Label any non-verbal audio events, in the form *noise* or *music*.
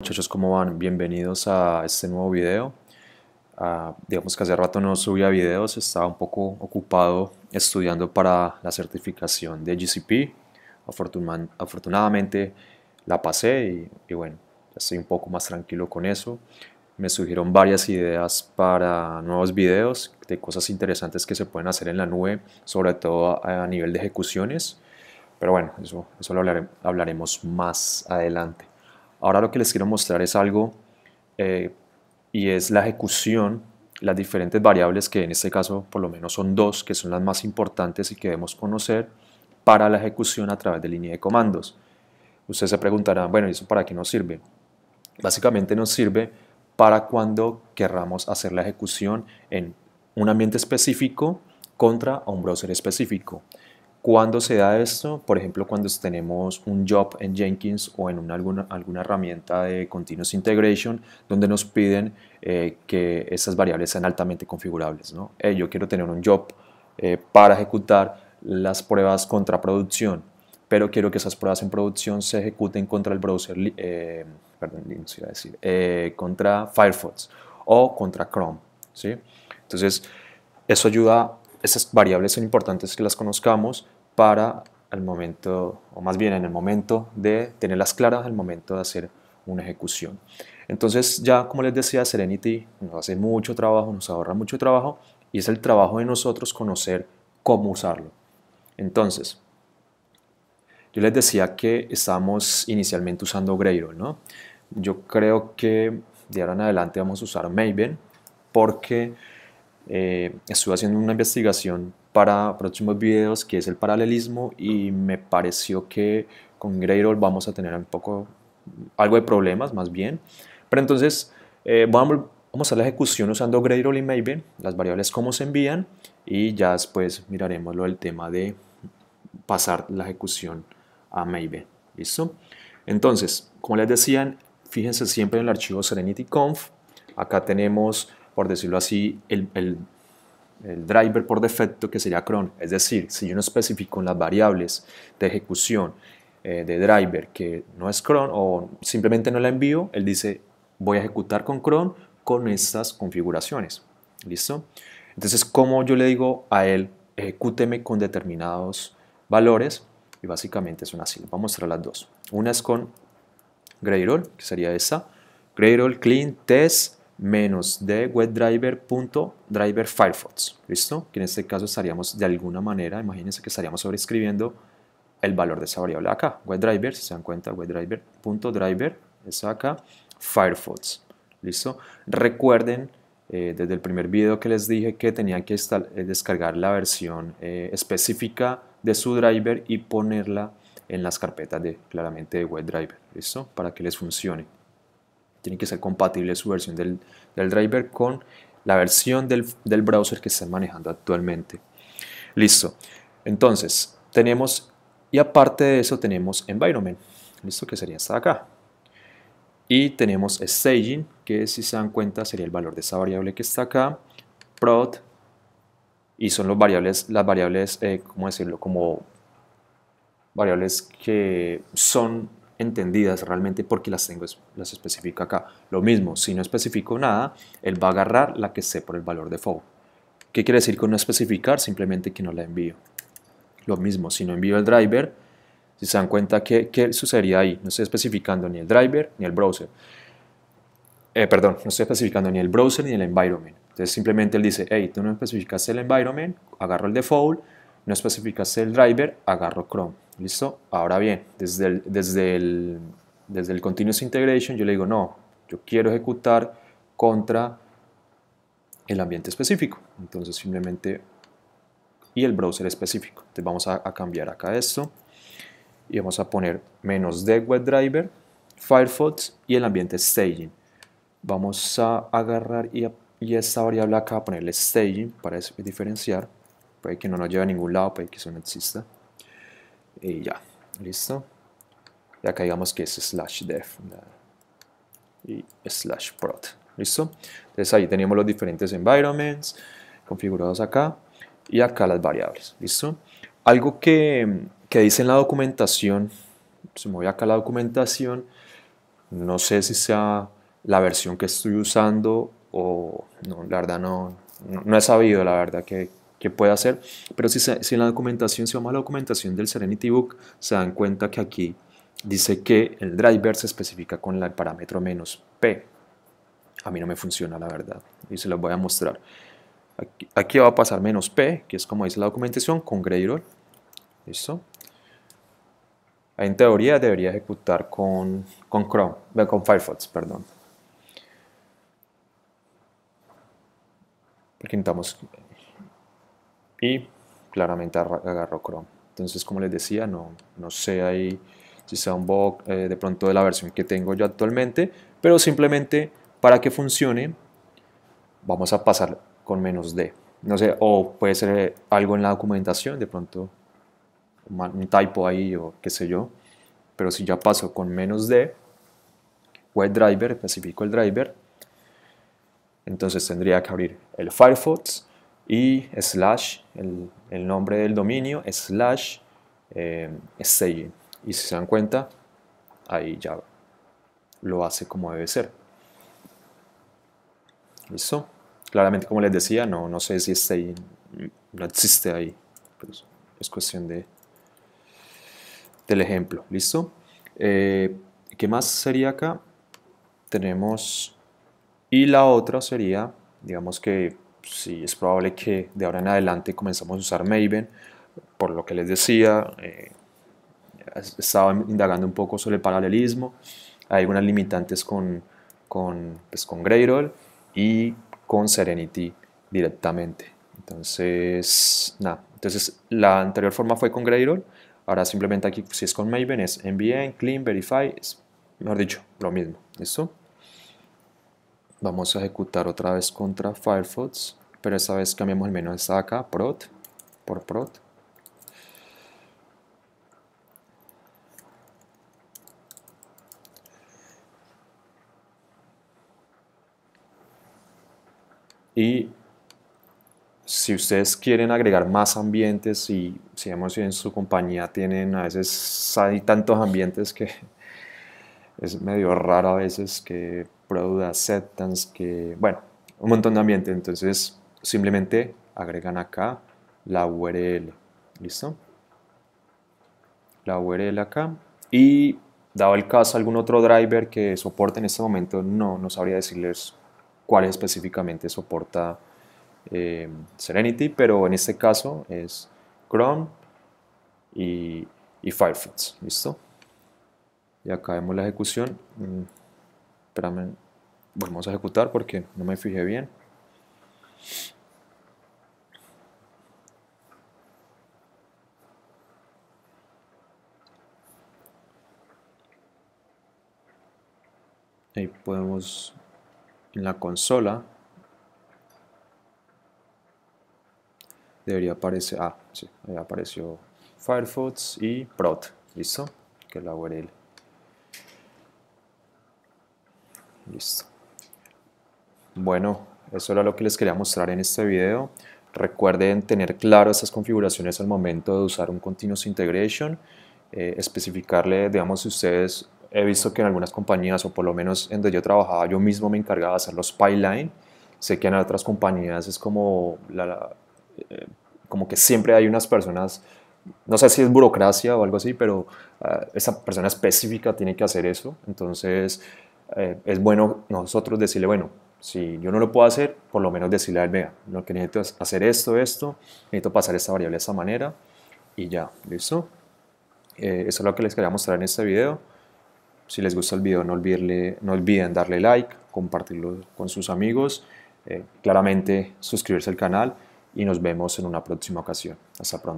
Muchachos, ¿cómo van? Bienvenidos a este nuevo video. Ah, digamos que hace rato no subía videos, estaba un poco ocupado estudiando para la certificación de GCP. afortunadamente la pasé y, bueno, estoy un poco más tranquilo con eso. Me surgieron varias ideas para nuevos videos de cosas interesantes que se pueden hacer en la nube, sobre todo a, nivel de ejecuciones. Pero bueno, eso, lo hablaremos más adelante. Ahora lo que les quiero mostrar es algo eh, y es la ejecución, las diferentes variables que en este caso por lo menos son dos, que son las más importantes y que debemos conocer para la ejecución a través de línea de comandos. Ustedes se preguntarán, bueno, ¿y eso para qué nos sirve? Básicamente nos sirve para cuando querramos hacer la ejecución en un ambiente específico contra un browser específico. ¿Cuándo se da esto? Por ejemplo, cuando tenemos un job en Jenkins o en alguna, alguna herramienta de Continuous Integration, donde nos piden eh, que esas variables sean altamente configurables. ¿no? yo quiero tener un job eh, para ejecutar las pruebas contra producción, pero quiero que esas pruebas en producción se ejecuten contra el browser, eh, perdón, a decir, contra Firefox o contra Chrome. ¿sí? Entonces, eso ayuda esas variables son importantes que las conozcamos para el momento, o más bien en el momento de tenerlas claras, al momento de hacer una ejecución. Entonces ya como les decía, Serenity nos hace mucho trabajo, nos ahorra mucho trabajo y es el trabajo de nosotros conocer cómo usarlo. Entonces, yo les decía que estamos inicialmente usando Gradle, ¿no? Yo creo que de ahora en adelante vamos a usar Maven porque eh, estuve haciendo una investigación para próximos videos que es el paralelismo y me pareció que con Gradle vamos a tener un poco algo de problemas más bien. Pero entonces vamos, eh, vamos a la ejecución usando Gradle y Maven, las variables cómo se envían y ya después miraremos lo del tema de pasar la ejecución a Maybe ¿Listo? Entonces, como les decían, fíjense siempre en el archivo SerenityConf. Acá tenemos por decirlo así, el, driver por defecto que sería cron. Es decir, si yo no especifico en las variables de ejecución eh, de driver que no es cron o simplemente no la envío, él dice voy a ejecutar con cron con estas configuraciones. ¿Listo? Entonces, como yo le digo a él, ejecúteme con determinados valores? Y básicamente son así. voy a mostrar las dos. Una es con Gradle, que sería esta. Gradle, clean, test, menos de WebDriver.DriverFirefox firefox, ¿listo? Que en este caso estaríamos de alguna manera, imagínense que estaríamos sobreescribiendo el valor de esa variable acá, webdriver, si se dan cuenta, webdriver.driver, es acá, firefox, ¿listo? Recuerden, eh, desde el primer video que les dije que tenían que eh, descargar la versión eh, específica de su driver y ponerla en las carpetas de, claramente, de webdriver, ¿listo? Para que les funcione tiene que ser compatible su versión del, driver con la versión del, browser que estén manejando actualmente. Listo. Entonces, tenemos, y aparte de eso, tenemos environment. Listo, que sería esta acá. Y tenemos staging, que si se dan cuenta sería el valor de esa variable que está acá. Prod. Y son los variables, las variables, eh, ¿cómo decirlo? Como variables que son entendidas realmente porque las tengo, las especifico acá. Lo mismo, si no especifico nada, él va a agarrar la que sé por el valor de ¿Qué quiere decir con no especificar? Simplemente que no la envío. Lo mismo, si no envío el driver, si se dan cuenta, que qué sucedería ahí? No estoy especificando ni el driver ni el browser. Eh, perdón, no estoy especificando ni el browser ni el environment. Entonces simplemente él dice, hey, tú no especificaste el environment, agarro el default, no especificaste el driver, agarro Chrome. ¿Listo? Ahora bien, desde el, desde desde el Continuous Integration yo le digo, no, yo quiero ejecutar contra el ambiente específico. Entonces simplemente y el browser específico. Entonces vamos a, cambiar acá esto y vamos a poner menos de WebDriver, Firefox y el ambiente staging. Vamos a agarrar y, esta variable acá ponerle staging para diferenciar. Puede que no nos lleve a ningún lado, puede que eso no exista. Y ya, listo. Y acá digamos que es slash dev y slash prod. ¿Listo? Entonces ahí tenemos los diferentes environments configurados acá y acá las variables. ¿Listo? Algo que, dice en la documentación, se me voy acá a la documentación, no sé si sea la versión que estoy usando o no, la verdad no, no he sabido la verdad que, que puede hacer. Pero si, en la documentación, si vamos a la documentación del Serenity Book, se dan cuenta que aquí dice que el driver se especifica con el parámetro menos p. A mí no me funciona la verdad y se los voy a mostrar. Aquí, va a pasar menos p, que es como dice la documentación, con gradle. ¿Listo? En teoría debería ejecutar con, con Chrome, con Firefox, perdón. Porque y claramente agarro Chrome. Entonces, como les decía, no, no sé ahí si sea un bug eh, de pronto de la versión que tengo yo actualmente, pero simplemente para que funcione vamos a pasar con menos D. No sé, o puede ser eh, algo en la documentación, de pronto un typo ahí o qué sé yo, pero si ya paso con menos D, web driver, especifico el driver, entonces tendría que abrir el Firefox, y slash, el, nombre del dominio, slash eh, Y si se dan cuenta, ahí ya lo hace como debe ser. ¿Listo? Claramente, como les decía, no, no sé si staging este no existe ahí. Pues, es cuestión de, del ejemplo. ¿Listo? Eh, ¿Qué más sería acá? Tenemos... Y la otra sería, digamos que sí es probable que de ahora en adelante comenzamos a usar Maven, por lo que les decía, eh, estaba indagando un poco sobre el paralelismo, hay algunas limitantes con, con, pues, con Gradle y con Serenity directamente. Entonces, nada, entonces la anterior forma fue con Gradle, ahora simplemente aquí si es con Maven es nbn, clean, verify, es, mejor dicho, lo mismo, ¿listo? vamos a ejecutar otra vez contra Firefox, pero esta vez cambiamos el menú esta acá, prot, por prot. Y si ustedes quieren agregar más ambientes y si vemos en su compañía tienen a veces hay tantos ambientes que *laughs* es medio raro a veces que product acceptance, que, bueno, un montón de ambiente. Entonces, simplemente agregan acá la URL. ¿Listo? La URL acá. Y dado el caso, algún otro driver que soporte en este momento, no, sabría decirles cuál específicamente soporta eh, Serenity, pero en este caso es Chrome y, y Firefox. ¿Listo? Y acá vemos la ejecución. Mm espérame, a ejecutar porque no me fijé bien. Ahí podemos en la consola debería aparecer, ah, sí, ahí apareció Firefox y Prot, ¿listo? Que es la URL. Listo. Bueno, eso era lo que les quería mostrar en este video. Recuerden tener claro estas configuraciones al momento de usar un Continuous Integration, eh, especificarle, digamos, si ustedes, he visto que en algunas compañías, o por lo menos en donde yo trabajaba, yo mismo me encargaba de hacer los pipeline. Sé que en otras compañías es como, eh, como que siempre hay unas personas, no sé si es burocracia o algo así, pero ah, esa persona específica tiene que hacer eso. Entonces, eh, es bueno nosotros decirle, bueno, si yo no lo puedo hacer, por lo menos decirle a él, vea, lo que necesito hacer esto, esto, necesito pasar esta variable de esa manera y ya, ¿listo? Eh, eso es lo que les quería mostrar en este video. Si les gusta el video, no, olvidarle, no olviden darle like, compartirlo con sus amigos, eh, claramente suscribirse al canal y nos vemos en una próxima ocasión. Hasta pronto.